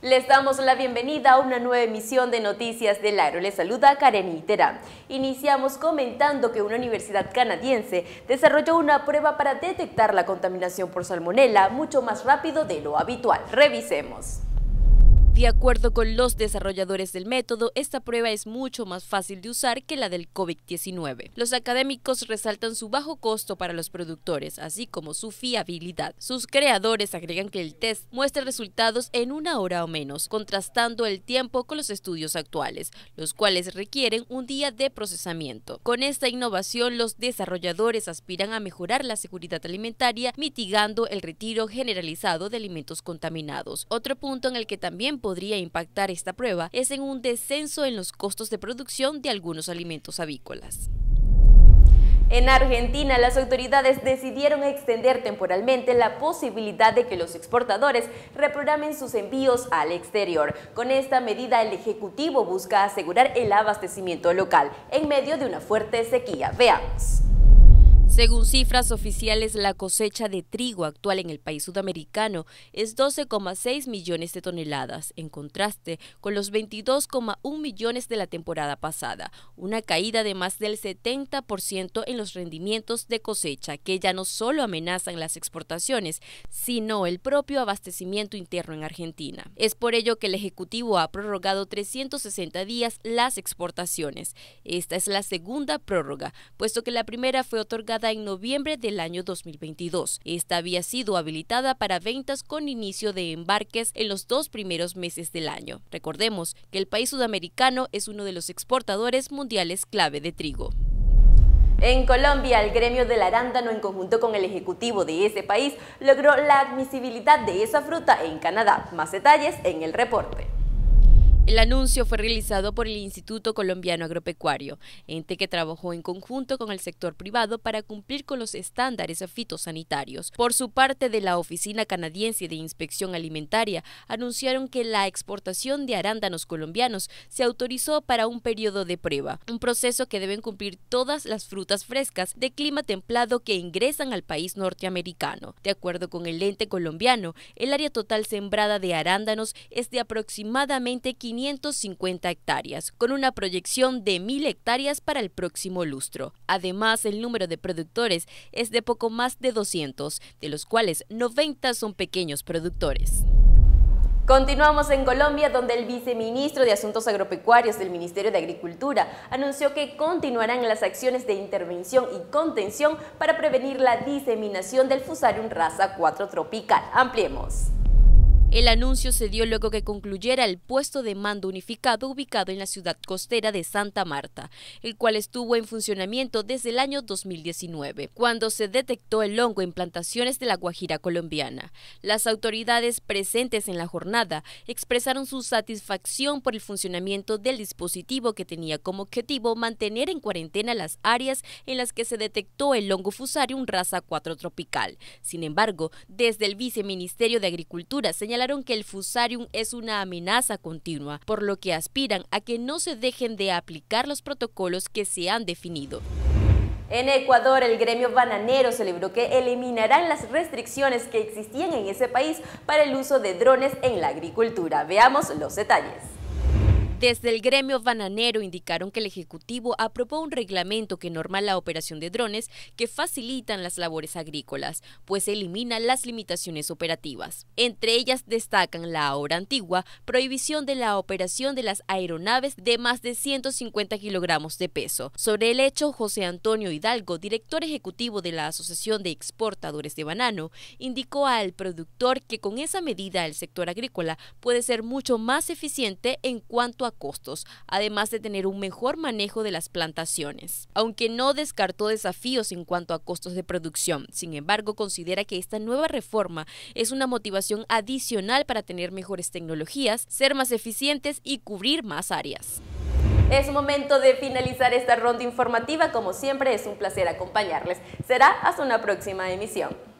Les damos la bienvenida a una nueva emisión de Noticias del Aero. Les saluda Karen Itera. Iniciamos comentando que una universidad canadiense desarrolló una prueba para detectar la contaminación por salmonela mucho más rápido de lo habitual. Revisemos. De acuerdo con los desarrolladores del método, esta prueba es mucho más fácil de usar que la del COVID-19. Los académicos resaltan su bajo costo para los productores, así como su fiabilidad. Sus creadores agregan que el test muestra resultados en una hora o menos, contrastando el tiempo con los estudios actuales, los cuales requieren un día de procesamiento. Con esta innovación, los desarrolladores aspiran a mejorar la seguridad alimentaria, mitigando el retiro generalizado de alimentos contaminados. Otro punto en el que también podría impactar esta prueba es en un descenso en los costos de producción de algunos alimentos avícolas. En Argentina, las autoridades decidieron extender temporalmente la posibilidad de que los exportadores reprogramen sus envíos al exterior. Con esta medida, el Ejecutivo busca asegurar el abastecimiento local en medio de una fuerte sequía. Veamos. Según cifras oficiales, la cosecha de trigo actual en el país sudamericano es 12,6 millones de toneladas, en contraste con los 22,1 millones de la temporada pasada, una caída de más del 70% en los rendimientos de cosecha que ya no solo amenazan las exportaciones, sino el propio abastecimiento interno en Argentina. Es por ello que el Ejecutivo ha prorrogado 360 días las exportaciones. Esta es la segunda prórroga, puesto que la primera fue otorgada en noviembre del año 2022. Esta había sido habilitada para ventas con inicio de embarques en los dos primeros meses del año. Recordemos que el país sudamericano es uno de los exportadores mundiales clave de trigo. En Colombia, el gremio del arándano en conjunto con el ejecutivo de ese país logró la admisibilidad de esa fruta en Canadá. Más detalles en el reporte. El anuncio fue realizado por el Instituto Colombiano Agropecuario, ente que trabajó en conjunto con el sector privado para cumplir con los estándares fitosanitarios. Por su parte, de la Oficina Canadiense de Inspección Alimentaria, anunciaron que la exportación de arándanos colombianos se autorizó para un periodo de prueba, un proceso que deben cumplir todas las frutas frescas de clima templado que ingresan al país norteamericano. De acuerdo con el ente colombiano, el área total sembrada de arándanos es de aproximadamente 500 550 hectáreas, con una proyección de 1.000 hectáreas para el próximo lustro. Además, el número de productores es de poco más de 200, de los cuales 90 son pequeños productores. Continuamos en Colombia, donde el viceministro de Asuntos Agropecuarios del Ministerio de Agricultura anunció que continuarán las acciones de intervención y contención para prevenir la diseminación del Fusarium raza 4 tropical. Ampliemos. El anuncio se dio luego que concluyera el puesto de mando unificado ubicado en la ciudad costera de Santa Marta, el cual estuvo en funcionamiento desde el año 2019, cuando se detectó el hongo en plantaciones de la Guajira colombiana. Las autoridades presentes en la jornada expresaron su satisfacción por el funcionamiento del dispositivo que tenía como objetivo mantener en cuarentena las áreas en las que se detectó el hongo fusarium raza 4 tropical. Sin embargo, desde el viceministerio de Agricultura señaló que el fusarium es una amenaza continua, por lo que aspiran a que no se dejen de aplicar los protocolos que se han definido. En Ecuador, el gremio bananero celebró que eliminarán las restricciones que existían en ese país para el uso de drones en la agricultura. Veamos los detalles. Desde el gremio bananero indicaron que el Ejecutivo aprobó un reglamento que norma la operación de drones que facilitan las labores agrícolas, pues elimina las limitaciones operativas. Entre ellas destacan la ahora antigua prohibición de la operación de las aeronaves de más de 150 kilogramos de peso. Sobre el hecho, José Antonio Hidalgo, director ejecutivo de la Asociación de Exportadores de Banano, indicó al productor que con esa medida el sector agrícola puede ser mucho más eficiente en cuanto a costos, además de tener un mejor manejo de las plantaciones. Aunque no descartó desafíos en cuanto a costos de producción, sin embargo considera que esta nueva reforma es una motivación adicional para tener mejores tecnologías, ser más eficientes y cubrir más áreas. Es momento de finalizar esta ronda informativa, como siempre es un placer acompañarles. Será hasta una próxima emisión.